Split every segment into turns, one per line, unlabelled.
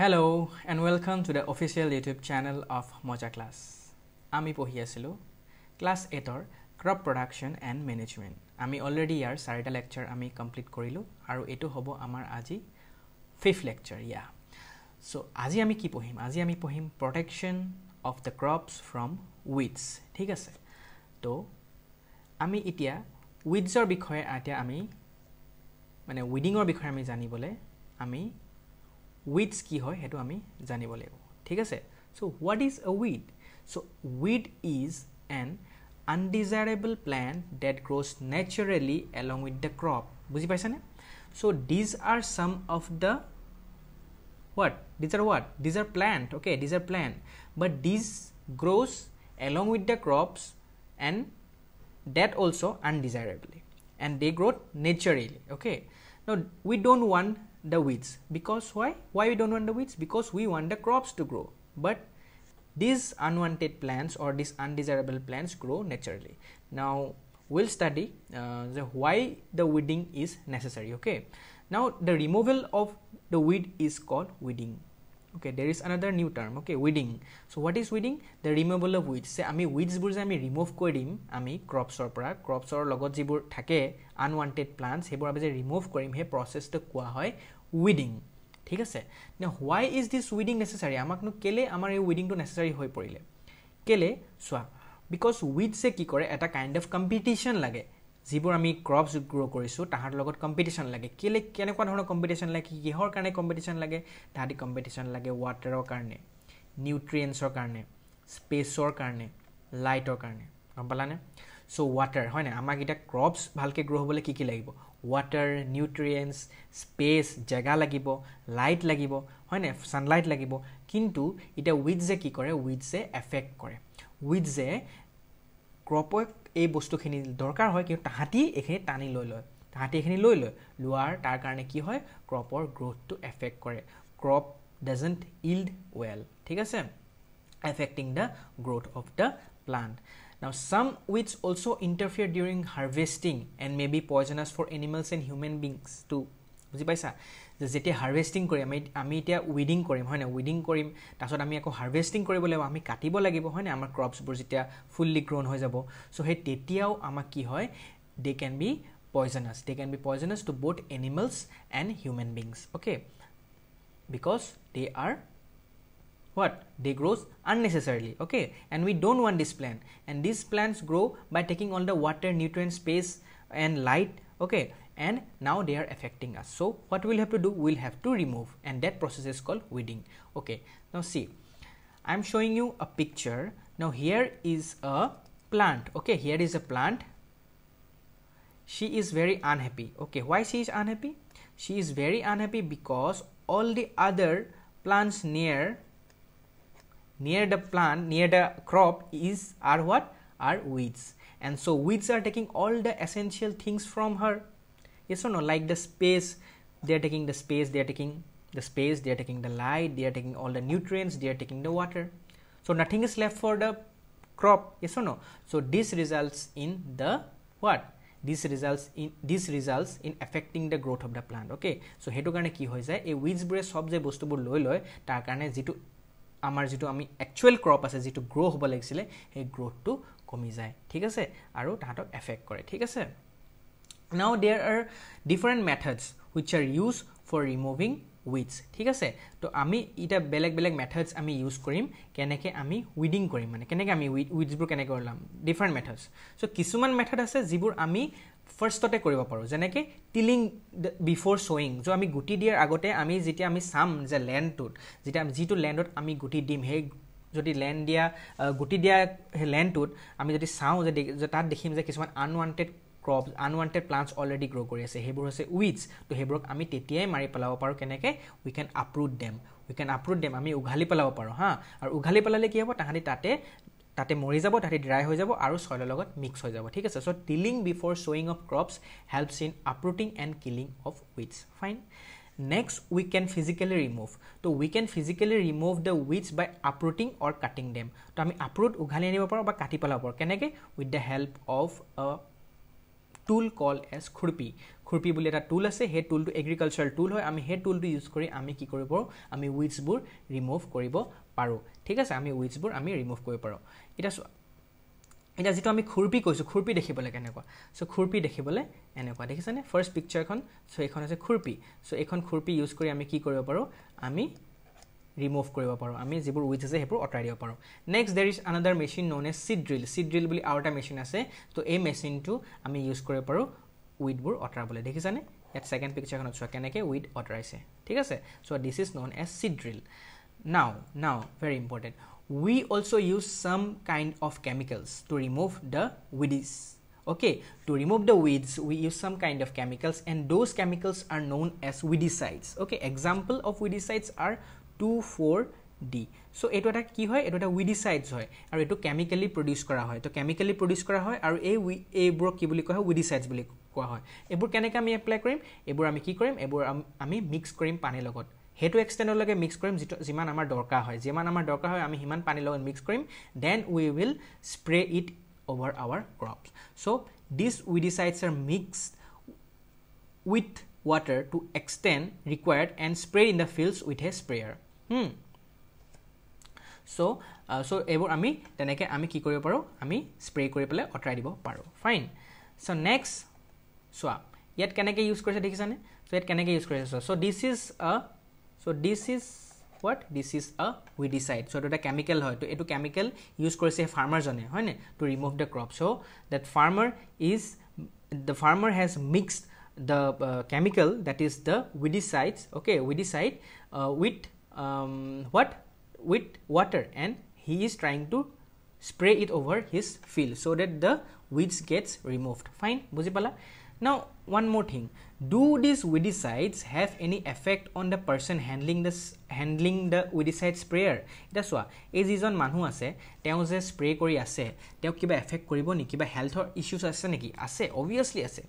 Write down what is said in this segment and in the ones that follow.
Hello' and welcome to the official YouTube channel of Moja class আমি পঢ়ি আছিলোঁ class এইটৰ ক্ৰপ প্ৰডাকশ্যন এণ্ড মেনেজমেণ্ট আমি অলৰেডি ইয়াৰ চাৰিটা লেকচাৰ আমি কমপ্লিট কৰিলোঁ আৰু এইটো হ'ব আমাৰ আজি ফিফ্থ লেকচাৰ ইয়া ছ' আজি আমি কি পঢ়িম আজি আমি পঢ়িম protection of the crops from weeds ঠিক আছে ত' আমি এতিয়া উইডছৰ বিষয়ে এতিয়া আমি মানে উইডিঙৰ বিষয়ে আমি জানিবলৈ আমি উইডছ কি হয় সেইটো আমি জানিব লাগিব ঠিক আছে so' what is a weed so' weed is an undesirable plant that grows naturally along with the crop বুজি পাইছেনে so' these are some of the what these are what these are plant okay these are plant but these grows along with the crops and that also' undesirably and they growth naturally okay now we don't want the weeds because why why we don't want the weeds because we want the crops to grow but these unwanted plants or these undesirable plants grow naturally now we'll study uh, the why the weeding is necessary okay now the removal of the weed is called weeding okay there is another new term okay weeding so what is weeding the removal of weeds say ami weeds bur ami remove korim ami crops or pra crops or logot jibur thake unwanted plants hebor abe je remove korim he process to kua hoy weeding ঠিক আছে নে why is this weeding necessary আমাকনো কেলে আমাৰ এই উইডিংটো necessary হৈ পৰিলে কেলে চোৱা বিকজ উইডছে কি কৰে এটা কাইণ্ড অফ কম্পিটিশ্যন লাগে যিবোৰ আমি ক্ৰপছ গ্ৰ' কৰিছোঁ তাহাঁতৰ লগত কম্পিটিশ্যন লাগে কেলে কেনেকুৱা ধৰণৰ কম্পিটিশ্যন লাগে কিহৰ কাৰণে কম্পিটিশ্যন লাগে তাহাঁতি কম্পিটিশ্যন লাগে ৱাটাৰৰ কাৰণে নিউট্ৰিয়েণ্টছৰ কাৰণে স্পেচৰ কাৰণে লাইটৰ কাৰণে গম পালানে চ' ৱাটাৰ হয়নে আমাক এতিয়া ক্ৰপছ ভালকৈ গ্ৰ' হ'বলৈ কি কি লাগিব ৱাটাৰ নিউট্ৰিয়েণ্টছ স্পেচ জেগা লাগিব লাইট লাগিব হয়নে ছানলাইট লাগিব কিন্তু এতিয়া উইথজে কি কৰে উইথজে এফেক্ট কৰে উইথজে ক্ৰপে এই বস্তুখিনি দৰকাৰ হয় কিন্তু তাহাঁতি এইখিনি টানি লৈ লয় তাহাঁতি এইখিনি লৈ লয় লোৱাৰ তাৰ কাৰণে কি হয় ক্ৰপৰ গ্ৰ'থটো এফেক্ট কৰে ক্ৰপ ডাজেণ্ট ইল্ড ৱেল ঠিক আছে affecting the growth of the plant Now, some which also interfere during harvesting and may be poisonous for animals and human beings too. বুজি পাইছা যে যেতিয়া হাৰ্ভেষ্টিং কৰিম আমি আমি এতিয়া ৱেডিং কৰিম হয়নে উইডিং কৰিম তাৰপিছত আমি আকৌ হাৰ্ভেষ্টিং কৰিব লাগিব আমি কাটিব লাগিব হয়নে আমাৰ ক্ৰপছবোৰ যেতিয়া ফুললি গ্ৰ'ন হৈ যাব চ' সেই তেতিয়াও আমাক কি হয় they can be poisonous they can be poisonous to both animals and human beings okay because they are what they grow unnecessarily okay and we don't want this plant and these plants grow by taking all the water nutrient space and light okay and now they are affecting us so what we'll have to do we'll have to remove and that process is called weeding okay now see i'm showing you a picture now here is a plant okay here is a plant she is very unhappy okay why she is unhappy she is very unhappy because all the other plants near near the plant near the crop is are what are weeds and so weeds are taking all the essential things from her yes or no like the space they are taking the space they are taking the space they are taking the light they are taking all the nutrients they are taking the water so nothing is left for the crop yes or no so this results in the what this results in this results in affecting the growth of the plant okay so hetu karone ki hoy jay ei weeds bore sob je bostubu loi loi tar jitu আমাৰ যিটো আমি actual crop আছে যিটো গ্ৰ' হ'ব লাগিছিলে সেই গ্ৰ'থটো কমি যায় ঠিক আছে আৰু তাহাঁতক এফেক্ট কৰে ঠিক আছে now there are different methods which are use for removing weeds ঠিক আছে তো আমি এতিয়া বেলেগ বেলেগ মেথডছ আমি ইউজ কৰিম কেনেকৈ আমি উইডিং কৰিম মানে কেনেকৈ আমি উইড উইডছবোৰ কেনেকৈ ওলাম ডিফাৰেণ্ট মেথডছ চ' কিছুমান মেথড আছে যিবোৰ আমি ফাৰ্ষ্টতে কৰিব পাৰোঁ যেনেকৈ টিলিং বিফৰ শ্বয়িং য' আমি গুটি দিয়াৰ আগতে আমি যেতিয়া আমি চাম যে লেণ্ডটোত যেতিয়া আমি যিটো লেণ্ডত আমি গুটি দিম সেই যদি লেণ্ড দিয়া গুটি দিয়া সেই লেণ্ডটোত আমি যদি চাওঁ যে তাত দেখিম যে কিছুমান unwanted crop unwanted plants already grow' কৰি আছে সেইবোৰ হৈছে উইডছ ত' সেইবোৰক আমি তেতিয়াই মাৰি পেলাব পাৰোঁ কেনেকৈ we can আপ্ৰুট dam we can আপ্ৰুট dam আমি উঘালি পেলাব পাৰোঁ হাঁ আৰু উঘালি পেলালে কি হ'ব তাহাঁতি তাতে তাতে মৰি যাব তাতে ড্ৰাই হৈ যাব আৰু চইলৰ লগত মিক্স হৈ যাব ঠিক আছে চ' টিলিং বিফৰ শ্বয়িং of crops helps in uprooting and killing of weeds fine next we can physically remove ত' we can physically remove the weeds by uprooting or cutting them ত' আমি আপ্ৰুট উঘালি আনিব পাৰোঁ বা কাটি পেলাব পাৰোঁ কেনেকৈ with the help of tool call as khurpi খুৰপী বুলি এটা টুল আছে সেই টুলটো এগ্ৰিকালচাৰেল টুল হয় আমি সেই টুলটো ইউজ কৰি আমি কি কৰিব পাৰোঁ আমি উইডছবোৰ ৰিমুভ কৰিব পাৰোঁ ঠিক আছে আমি উইডছবোৰ আমি ৰিমুভ কৰিব পাৰোঁ এতিয়া চোৱা এতিয়া যিটো আমি খুৰপি কৈছোঁ খুৰ্পী দেখিবলৈ কেনেকুৱা চ' খুৰ্পী দেখিবলৈ এনেকুৱা দেখিছেনে ফাৰ্ষ্ট পিকচাৰখন চ' এইখন আছে খুৰ্পী চ' এইখন খুৰ্পী ইউজ কৰি আমি কি কৰিব পাৰোঁ আমি ৰিমুভ কৰিব পাৰোঁ আমি যিবোৰ উইথ আছে সেইবোৰ অঁতৰাই দিব পাৰোঁ next there is another machine known as seed drill seed drill বুলি আৰু এটা মেচিন আছে ত' এই মেচিনটো আমি ইউজ কৰিব পাৰোঁ উইডবোৰ অঁতৰাবলৈ দেখিছানে ইয়াত ছেকেণ্ড পিকচাৰখনত চোৱা কেনেকৈ উইড অঁতৰাইছে ঠিক আছে so' this is known as seed drill now now very important we also use some kind of chemicals to remove the weeds okay to remove the weeds we use some kind of chemicals and those chemicals are known as weedicides okay example of weedicides are 2,4-D so eto ata ki hoy eto ata weedicides hoy aru eto chemically produce kora hoy to chemically produce kora hoy aru ei ei bro ki boli koha weedicides boli koha hoy ebur kene ami apply korim ebur ami ki korim ebur ami mix korim pani logot সেইটো এক্সটেণ্ডলৈকে mix কৰিম যিটো যিমান আমাৰ দৰকাৰ হয় যিমান আমাৰ দৰকাৰ হয় আমি সিমান পানীৰ লগত মিক্স কৰিম then we will spray it over our crops so' this weedicides are mix with water to extent required and spray in the fields with a sprayer so' so' এইবোৰ আমি তেনেকৈ আমি কি কৰিব পাৰোঁ আমি স্প্ৰে কৰি পেলাই আঁতৰাই দিব পাৰোঁ ফাইন চ' নেক্সট চোৱা ইয়াত কেনেকৈ ইউজ কৰিছে দেখিছানে চ' ইয়াত কেনেকৈ ইউজ কৰিছে so' this is a so this is what this is a weedicide so that a chemical to a chemical use course a farmer's on a to remove the crop so that farmer is the farmer has mixed the uh, chemical that is the weedicides okay weedicide uh, with um, what with water and he is trying to spray it over his field so that the weeds gets removed fine Now, one more thing. Do these weedicides have any effect on the person handling the handling the weedicide sprayer? That's why. This is on manhu asse. Tell us spray kori asse. Tell kiba effect kori bo niki ba health or issues asse niki asse. Obviously asse.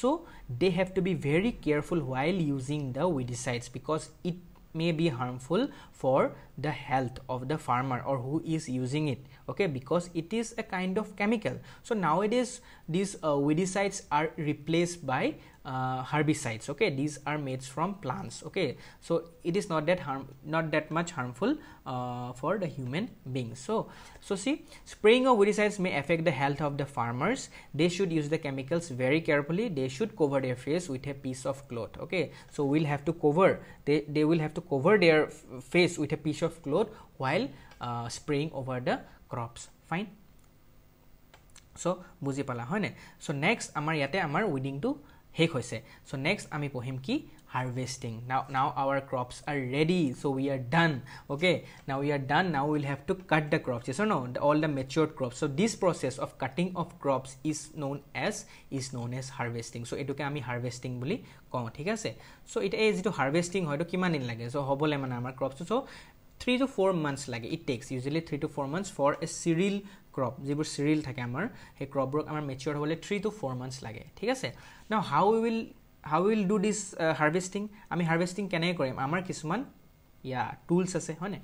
So they have to be very careful while using the weedicides because it may be harmful for the health of the farmer or who is using it okay because it is a kind of chemical so nowadays these uh, weedicides are replaced by uh, herbicides okay these are made from plants okay so it is not that harm not that much harmful uh, for the human being so so see spraying of herbicides may affect the health of the farmers they should use the chemicals very carefully they should cover their face with a piece of cloth okay so we'll have to cover they, they will have to cover their face with a piece of cloth while uh, spraying over the crops fine so বুজি পালা So next, Amar yate Amar ইয়াতে to. শেষ হৈছে চ' next আমি পঢ়িম কি harvesting now now our crops are ready so' we are done okay now we are done now will have to cut the crops is now all the matured crops so' this process of cutting of crops is known as is known as harvesting so' এইটোকে আমি harvesting বুলি কওঁ ঠিক আছে চ' এতিয়া এই যিটো harvesting হয় এইটো কিমান দিন লাগে চ' হ'বলৈ মানে আমাৰ ক্ৰপছটো so' three to four months লাগে it takes usually three to four months for a cereal crop যিবোৰ চিৰিল থাকে আমাৰ সেই ক্ৰপবোৰক আমাৰ মেচিয়ৰ হ'বলৈ থ্ৰী টু ফ'ৰ মান্থছ লাগে ঠিক আছে now how will how will do this harvesting আমি হাৰ্ভেষ্টিং কেনেকৈ কৰিম আমাৰ কিছুমান ইয়া টুলছ আছে হয়নে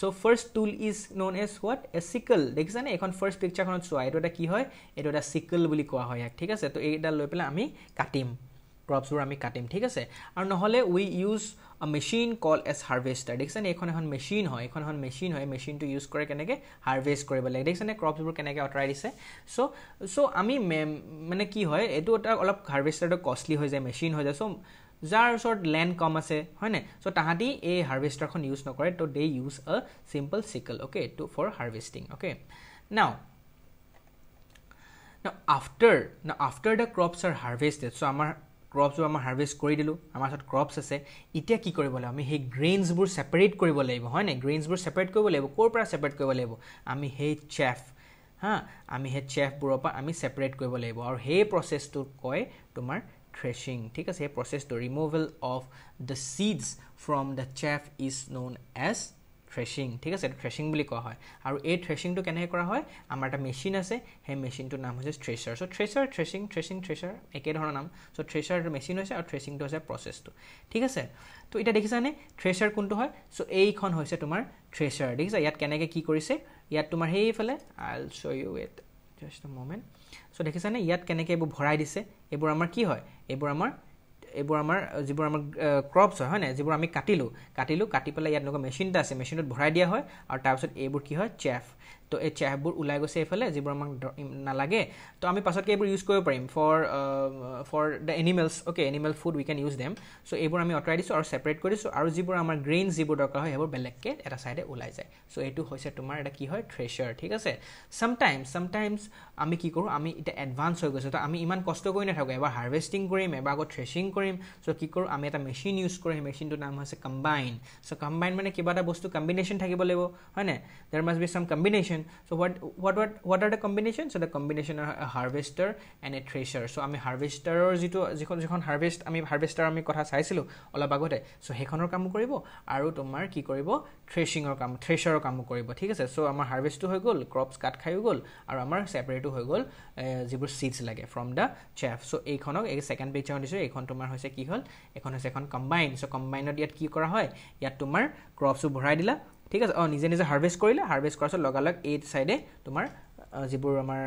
so' first tool is known as what a sickle দেখিছানে এইখন ফাৰ্ষ্ট পিকচাৰখনত চোৱা এইটো এটা কি হয় এইটো এটা চিকল বুলি কোৱা হয় ইয়াক ঠিক আছে ত' এইকেইটা লৈ পেলাই আমি কাটিম ক্ৰপছবোৰ আমি কাটিম ঠিক আছে আৰু নহ'লে we use machine call as harvester দেখিছেনে এইখন এখন মেচিন হয় এইখন এখন মেচিন হয় মেচিনটো ইউজ কৰে কেনেকৈ হাৰ্ভেষ্ট কৰিব লাগে দেখিছেনে ক্ৰপছবোৰ কেনেকৈ আঁতৰাই দিছে চ' চ' আমি মানে কি হয় এইটো এটা অলপ হাৰ্ভেষ্টাৰটো কষ্টলি হৈ যায় মেচিন হৈ যায় চ' যাৰ ওচৰত লেণ্ড কম আছে হয়নে চ' তাহাঁতি এই হাৰ্ভেষ্টাৰখন ইউজ নকৰে ত' they use a simple sickle okay to for harvesting okay now after after the crops are harvested so' আমাৰ ক্ৰপছবোৰ আমাৰ হাৰ্ভেষ্ট কৰি দিলোঁ আমাৰ ওচৰত ক্ৰপছ আছে এতিয়া কি কৰিব লাগিব আমি সেই গ্ৰেইনছবোৰ ছেপাৰেট কৰিব লাগিব হয় নাই গ্ৰেইনছবোৰ ছেপাৰেট কৰিব লাগিব ক'ৰ পৰা ছেপাৰেট কৰিব লাগিব আমি সেই চেফ হাঁ আমি সেই চেফবোৰৰ পৰা আমি ছেপাৰেট কৰিব লাগিব আৰু সেই প্ৰচেছটো কয় তোমাৰ থ্ৰেচিং ঠিক আছে সেই প্ৰচেছটো removal of the seeds from the chaff is known as threshing ঠিক আছে এইটো থ্ৰেচিং বুলি কোৱা হয় আৰু এই থ্ৰেচিংটো কেনেকৈ কৰা হয় আমাৰ এটা মেচিন আছে সেই মেচিনটোৰ নাম হৈছে thresher so' thresher threshing threshing thresher একেধৰণৰ নাম চ' থ্ৰেচাৰটো মেচিন হৈছে আৰু থ্ৰেচিংটো হৈছে প্ৰচেছটো ঠিক আছে তো এতিয়া দেখিছানে থ্ৰেচাৰ কোনটো হয় চ' এইখন হৈছে তোমাৰ থ্ৰেচাৰ আছে ইয়াত কেনেকৈ কি কৰিছে ইয়াত তোমাৰ সেইফালে I will show' you it just a moment so' দেখিছানে ইয়াত কেনেকৈ এইবোৰ ভৰাই দিছে এইবোৰ আমাৰ কি হয় এইবোৰ আমাৰ এইবোৰ আমাৰ যিবোৰ আমাৰ ক্ৰপছ হয় হয় নাই যিবোৰ আমি কাটিলোঁ কাটিলোঁ কাটি পেলাই ইয়াত এনেকুৱা মেচিন এটা আছে মেচিনত ভৰাই দিয়া হয় আৰু তাৰপিছত এইবোৰ কি হয় চেফ তো এই চেহবোৰ ওলাই গৈছে এইফালে যিবোৰ আমাক নালাগে তো আমি পাছতকৈ এইবোৰ ইউজ কৰিব পাৰিম for for the animals okay animal food we can use them so' এইবোৰ আমি আঁতৰাই দিছোঁ আৰু ছেপাৰেট দিছোঁ আৰু যিবোৰ আমাৰ গ্ৰেইন যিবোৰ দৰকাৰ হয় সেইবোৰ বেলেগকৈ এটা ছাইডে ওলাই যায় চ' এইটো হৈছে তোমাৰ এটা কি হয় থ্ৰেছাৰ ঠিক আছে চামটাইমছ চামটাইমছ আমি কি কৰোঁ আমি এতিয়া এডভান্স হৈ গৈছোঁ তো আমি ইমান কষ্ট কৰি নাথাকোঁ এবাৰ হাৰ্ভেষ্টিং কৰিম এবাৰ আকৌ থ্ৰেছিং কৰিম চ' কি কৰোঁ আমি এটা মেচিন ইউজ কৰোঁ সেই মেচিনটোৰ নাম হৈছে কম্বাইন চ' কম্বাইন মানে কিবা এটা বস্তু কম্বিনেশ্যন থাকিব লাগিব হয়নে দেৰ must be some combination combination. So what what what what are the combination? So the combination are a harvester and a thresher. So I'm a harvester or zito zikon zikon harvest I'm a harvester I'm a silo all about it. So hekonor kamu koribo aru to marki koribo threshing or kam thresher or kamu koribo tigas. So I'm a harvest to hugul, crops cut kayugul, or amar separate to hugul uh zibur seeds like from the chef. So econo a second page on this econ to mar hose kihol, econ a second combined. So combined yet ki korahoi, yet to mar crops ubridila. ঠিক আছে অঁ নিজে নিজে harvest কৰিলে harvest কৰাৰ পিছত লগালগ এই ছাইডে তোমাৰ যিবোৰ আমাৰ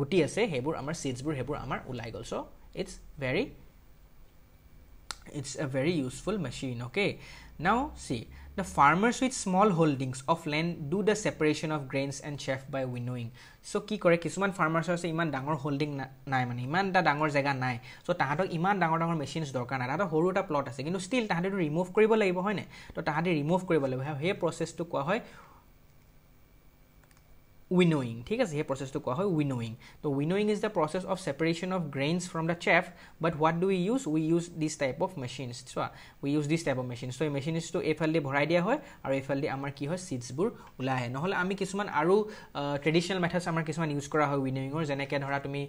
গুটি আছে সেইবোৰ আমাৰ ছিডছবোৰ সেইবোৰ আমাৰ ওলাই গ'ল so' it's very it's a very useful machine okay now see the farmers with small holdings of land do the separation of grains and chaff by winnowing so ki kore kisuman farmers are say iman dangor holding nai mane iman ta dangor jaga nai so tahato iman dangor dangor machines dorkar nai tahato horu ta plot ase kintu still tahate remove koribo laibo hoyne to tahate remove koribo laibo he process tu kwa hoy winnowing ঠিক আছে সেই প্ৰচেছটো কোৱা হয় winnowing তো winnowing is the process of separation of grains from the chaff but what do you use we use this type of machines চোৱা we use this type of machines so' এই মেচিনছটো এইফালেদি ভৰাই দিয়া হয় আৰু এইফালেদি আমাৰ কি হয় ছিডছবোৰ ওলাই আহে নহ'লে আমি কিছুমান আৰু ট্ৰেডিশ্যনেল মেথডছ আমাৰ কিছুমান ইউজ কৰা হয় উইনোয়িঙৰ যেনেকৈ ধৰা তুমি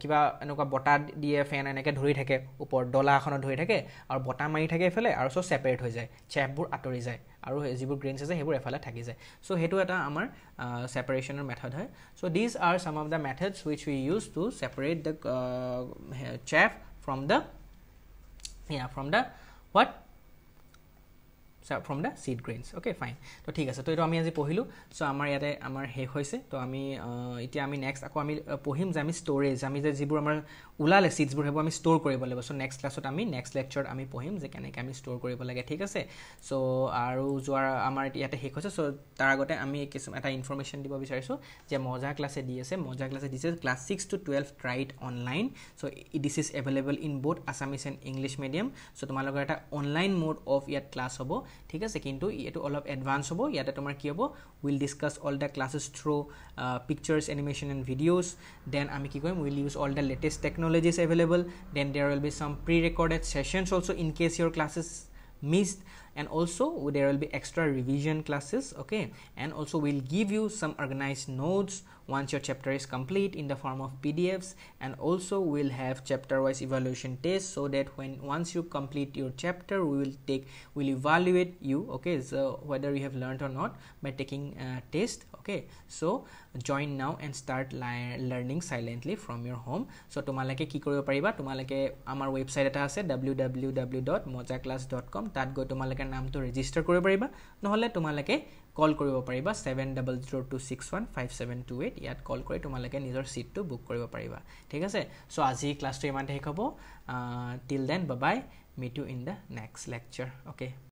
কিবা এনেকুৱা বটা দিয়ে ফেন এনেকৈ ধৰি থাকে ওপৰত ডলা এখনত ধৰি থাকে আৰু বতাহ মাৰি থাকে এইফালে আৰু চব ছেপাৰেট হৈ যায় চেফবোৰ আঁতৰি যায় আৰু যিবোৰ গ্ৰেইনছ আছে সেইবোৰ এফালে থাকি যায় চ' সেইটো এটা আমাৰ ছেপাৰেশ্যনৰ মেথড হয় so' these are some of the methods which we use to separate the chaff from the from the what from the seed grains okay fine ত' ঠিক আছে ত' এইটো আমি আজি পঢ়িলোঁ চ' আমাৰ ইয়াতে আমাৰ শেষ হৈছে ত' আমি এতিয়া আমি নেক্সট আকৌ আমি পঢ়িম যে আমি ষ্ট'ৰেজ আমি যে যিবোৰ আমাৰ ওলালে চিডছবোৰ সেইবোৰ আমি ষ্ট'ৰ কৰিব লাগিব চ' নেক্সট ক্লাছত আমি নেক্সট লেকচাৰত আমি পঢ়িম যে কেনেকৈ আমি ষ্ট'ৰ কৰিব লাগে ঠিক আছে চ' আৰু যোৱাৰ আমাৰ ইয়াতে শেষ হৈছে চ' তাৰ আগতে আমি কিছুমান এটা ইনফৰ্মেশ্যন দিব বিচাৰিছোঁ যে মজা ক্লাছে দি আছে মজা ক্লাছে দিছে class six to twelve tried online so' this is available in both Assamese and English medium so' তোমালোকৰ এটা অনলাইন মোড অফ ইয়াত ক্লাছ হ'ব ঠিক আছে কিন্তু এইটো অলপ এডভান্স হ'ব ইয়াতে তোমাৰ কি হ'ব will discuss all the classes through pictures animation and videos then আমি কি কৰিম will use all the latest technologies available then there will be some pre recorded sessions also' in case your classes missed and also there will be extra revision classes okay and also we'll give you some organized notes once your chapter is complete in the form of pdfs and also we'll have chapter wise evaluation tests so that when once you complete your chapter we will take will evaluate you okay so whether you have learned or not by taking a test okay so join now and start learning silently from your home so tumalake ki koribo pariba tumalake amar website eta ase www.mojaclass.com tat go tumalake naam tu register koribo pariba nohole tumalake call কৰিব পাৰিবা seven double zero' two six one five seven two eight ইয়াত call কৰি তোমালোকে নিজৰ ছিটটো book কৰিব পাৰিবা ঠিক আছে চ' আজি ক্লাছটো ইমানতে শেষ হ'ব টিল দেন বাবাই meet you in the next lecture okay